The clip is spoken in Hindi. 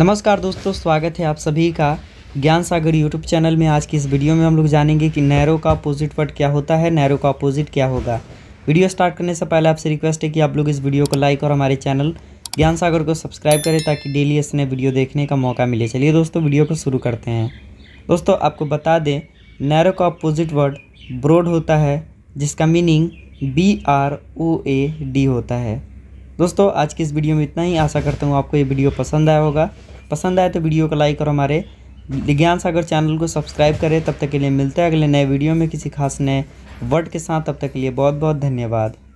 नमस्कार दोस्तों स्वागत है आप सभी का ज्ञान सागर यूट्यूब चैनल में आज की इस वीडियो में हम लोग जानेंगे कि नैरो का अपोजिट वर्ड क्या होता है नैरो का अपोजिट क्या होगा वीडियो स्टार्ट करने से पहले आपसे रिक्वेस्ट है कि आप लोग इस वीडियो को लाइक और हमारे चैनल ज्ञान सागर को सब्सक्राइब करें ताकि डेली ऐसे नए वीडियो देखने का मौका मिले चलिए दोस्तों वीडियो को शुरू करते हैं दोस्तों आपको बता दें नैरो का अपोजिट वर्ड ब्रॉड होता है जिसका meaning B R O A D होता है दोस्तों आज की इस वीडियो में इतना ही आशा करता हूँ आपको ये वीडियो पसंद आया होगा पसंद आए तो वीडियो को लाइक और हमारे विज्ञान सागर चैनल को सब्सक्राइब करें तब तक के लिए मिलते हैं अगले नए वीडियो में किसी खास नए वर्ड के साथ तब तक के लिए बहुत बहुत धन्यवाद